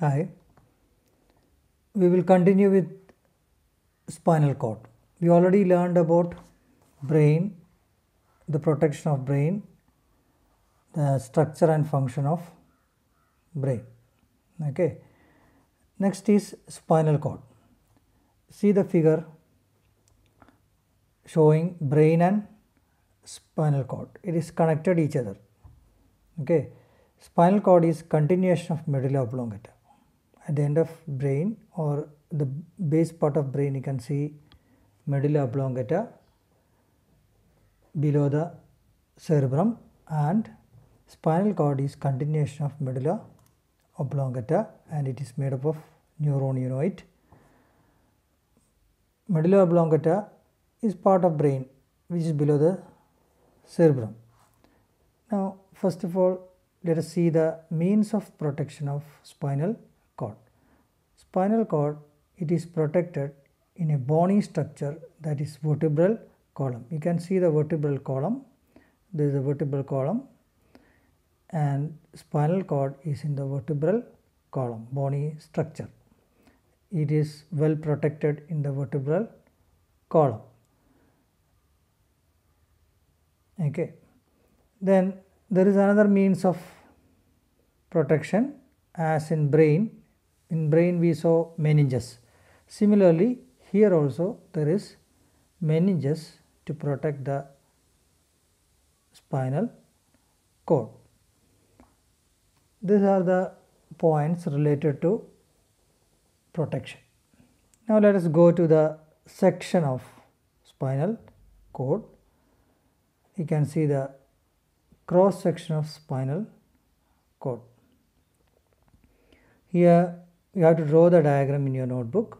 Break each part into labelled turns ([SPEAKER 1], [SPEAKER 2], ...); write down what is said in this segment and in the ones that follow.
[SPEAKER 1] Hi. We will continue with spinal cord. We already learned about brain, the protection of brain, the structure and function of brain. Okay. Next is spinal cord. See the figure showing brain and spinal cord. It is connected each other. Okay. Spinal cord is continuation of medulla oblongata at the end of brain or the base part of brain you can see medulla oblongata below the cerebrum and spinal cord is continuation of medulla oblongata and it is made up of neuron you know it medulla oblongata is part of brain which is below the cerebrum now first of all let us see the means of protection of spinal spinal cord it is protected in a bony structure that is vertebral column. You can see the vertebral column. There is a vertebral column and spinal cord is in the vertebral column, bony structure. It is well protected in the vertebral column. Okay. Then there is another means of protection as in brain in brain we saw meninges. Similarly, here also there is meninges to protect the spinal cord. These are the points related to protection. Now let us go to the section of spinal cord. You can see the cross section of spinal cord. Here you have to draw the diagram in your notebook.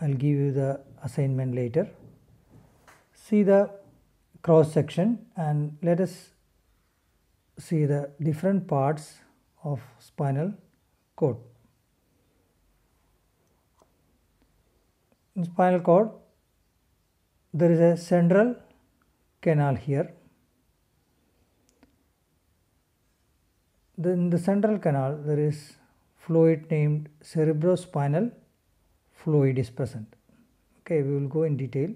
[SPEAKER 1] I will give you the assignment later. See the cross section and let us see the different parts of spinal cord. In spinal cord there is a central canal here. Then the central canal there is fluid named cerebrospinal fluid is present. Okay, we will go in detail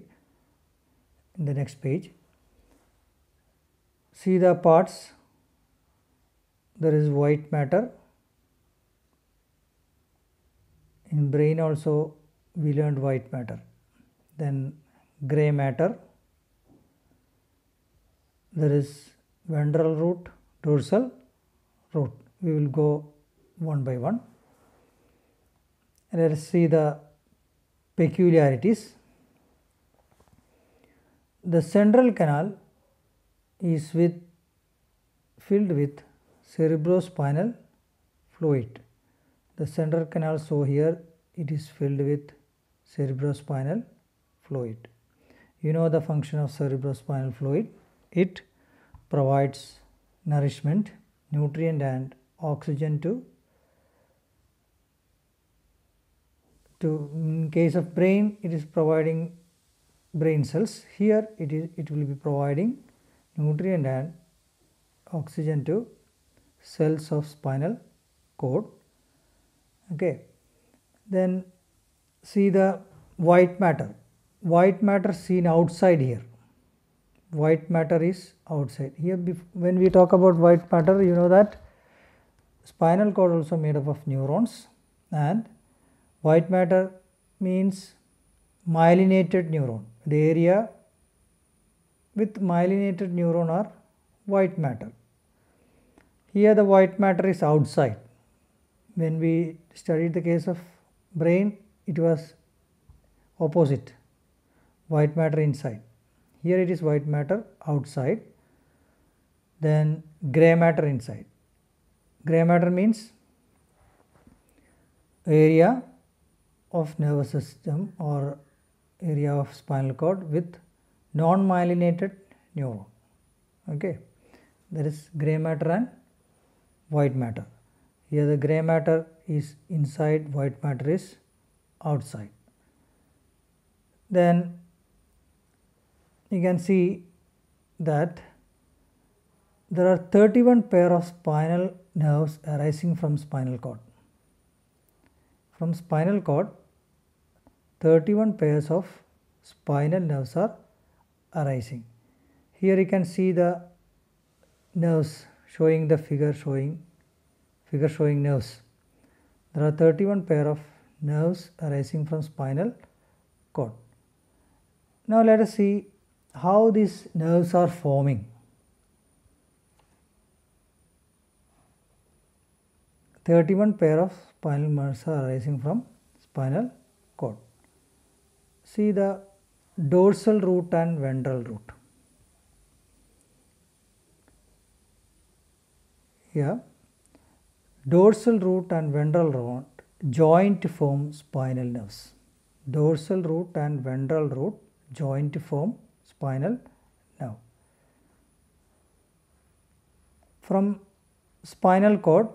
[SPEAKER 1] in the next page. See the parts, there is white matter. In brain also we learned white matter, then gray matter, there is ventral root, dorsal root. We will go one by one. Let us see the peculiarities. The central canal is with filled with cerebrospinal fluid. The central canal, so here it is filled with cerebrospinal fluid. You know the function of cerebrospinal fluid. It provides nourishment, nutrient and oxygen to to in case of brain it is providing brain cells here it is it will be providing nutrient and oxygen to cells of spinal cord okay then see the white matter white matter seen outside here white matter is outside here when we talk about white matter you know that spinal cord also made up of neurons and White matter means myelinated neuron. The area with myelinated neuron are white matter. Here the white matter is outside. When we studied the case of brain, it was opposite, white matter inside. Here it is white matter outside, then gray matter inside. Gray matter means area of nervous system or area of spinal cord with non-myelinated neuron. Okay, there is gray matter and white matter. Here the gray matter is inside, white matter is outside. Then you can see that there are 31 pair of spinal nerves arising from spinal cord. From spinal cord, 31 pairs of spinal nerves are arising. Here you can see the nerves showing the figure showing figure showing nerves. There are 31 pair of nerves arising from spinal cord. Now let us see how these nerves are forming. Thirty-one pair of spinal nerves are arising from spinal cord. See the dorsal root and ventral root. Here, dorsal root and ventral root joint form spinal nerves. Dorsal root and ventral root joint form spinal nerve. From spinal cord,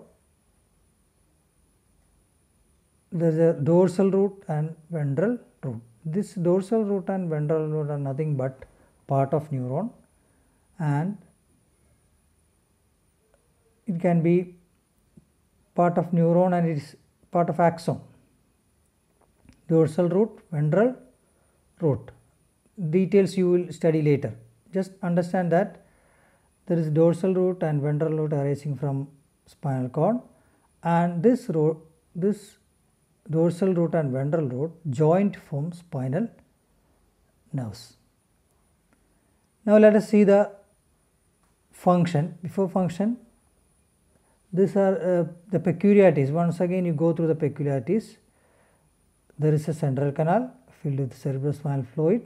[SPEAKER 1] there is a dorsal root and ventral root. This dorsal root and ventral root are nothing but part of neuron and it can be part of neuron and it is part of axon. Dorsal root, ventral root. Details you will study later. Just understand that there is dorsal root and ventral root arising from spinal cord and this root, this dorsal root and ventral root joint from spinal nerves. Now let us see the function. Before function, these are uh, the peculiarities. Once again you go through the peculiarities. There is a central canal filled with cerebrospinal fluid.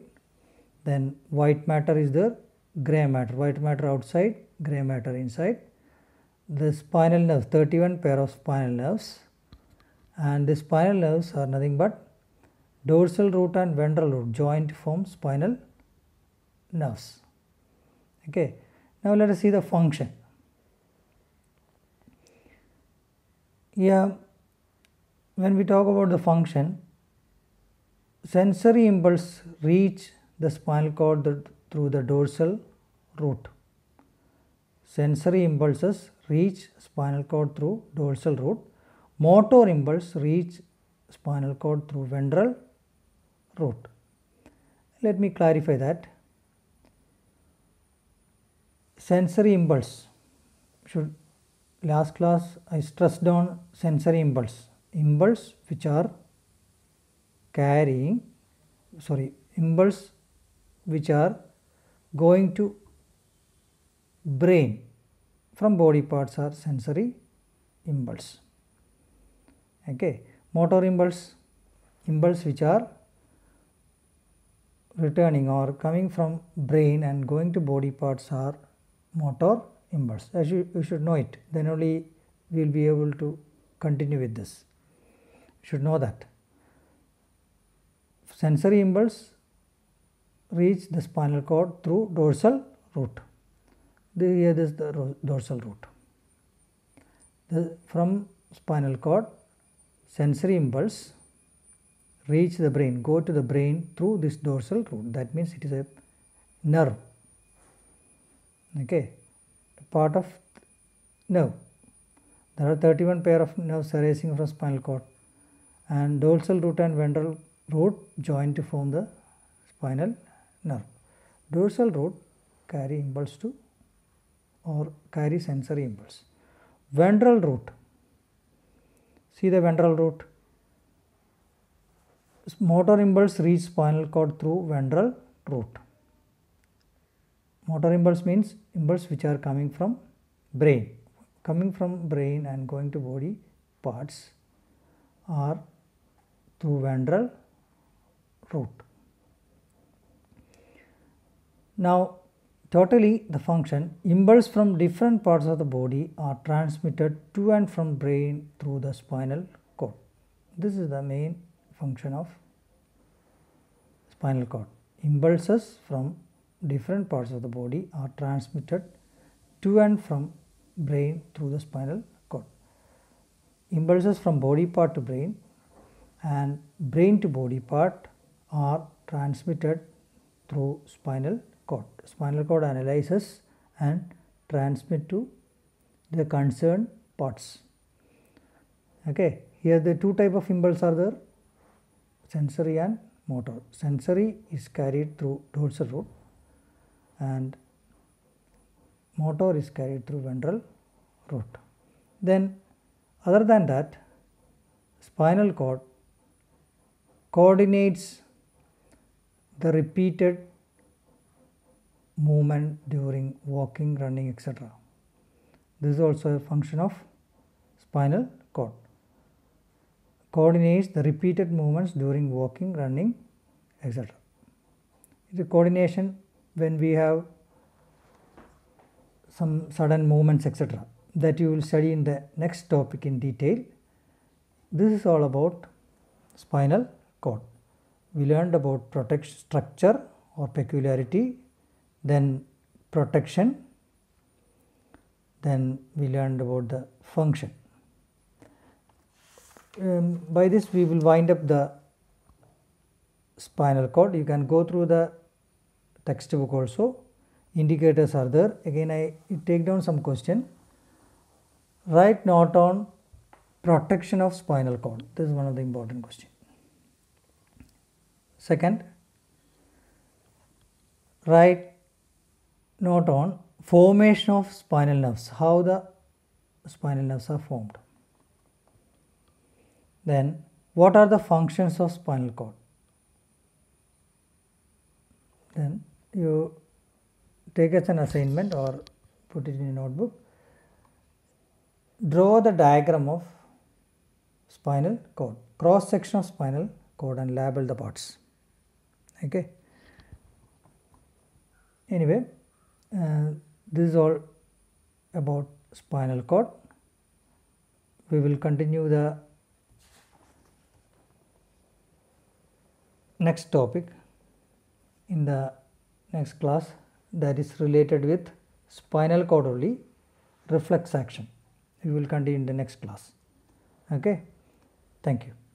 [SPEAKER 1] Then white matter is there, gray matter, white matter outside, gray matter inside. The spinal nerves, 31 pair of spinal nerves and the spinal nerves are nothing but dorsal root and ventral root joint form spinal nerves. Okay. Now let us see the function. Yeah, when we talk about the function, sensory impulse reach the spinal cord the, through the dorsal root. Sensory impulses reach spinal cord through dorsal root motor impulse reach spinal cord through ventral root. Let me clarify that. Sensory impulse should last class I stressed on sensory impulse, impulse which are carrying sorry impulse which are going to brain from body parts are sensory impulse okay motor impulse impulse which are returning or coming from brain and going to body parts are motor impulse as you, you should know it then only we will be able to continue with this you should know that sensory impulse reach the spinal cord through dorsal root the, here is the dorsal root the, from spinal cord sensory impulse reach the brain, go to the brain through this dorsal root. That means it is a nerve, okay, part of nerve. There are 31 pair of nerves arising from spinal cord and dorsal root and ventral root join to form the spinal nerve. Dorsal root carry impulse to or carry sensory impulse. Ventral root See the ventral root. Motor impulse reach spinal cord through ventral root. Motor impulse means impulse which are coming from brain. Coming from brain and going to body parts are through ventral root. Now Totally, the function impulse from different parts of the body are transmitted to and from brain through the spinal cord. This is the main function of spinal cord. Impulses from different parts of the body are transmitted to and from brain through the spinal cord. Impulses from body part to brain and brain to body part are transmitted through spinal cord. Spinal cord analyzes and transmit to the concerned parts. Okay, here the two type of impulse are there, sensory and motor. Sensory is carried through dorsal root and motor is carried through ventral root. Then other than that, spinal cord coordinates the repeated movement during walking, running, etc. This is also a function of spinal cord. Coordinates the repeated movements during walking, running, etc. The coordination when we have some sudden movements, etc., that you will study in the next topic in detail. This is all about spinal cord. We learned about protection structure or peculiarity then protection, then we learned about the function. Um, by this we will wind up the spinal cord. You can go through the textbook also. Indicators are there. Again I take down some question. Write not on protection of spinal cord. This is one of the important question. Second, write note on formation of spinal nerves, how the spinal nerves are formed. Then what are the functions of spinal cord? Then you take as an assignment or put it in your notebook. Draw the diagram of spinal cord, cross section of spinal cord and label the parts. Okay. Anyway, uh, this is all about spinal cord we will continue the next topic in the next class that is related with spinal cord only reflex action we will continue in the next class okay thank you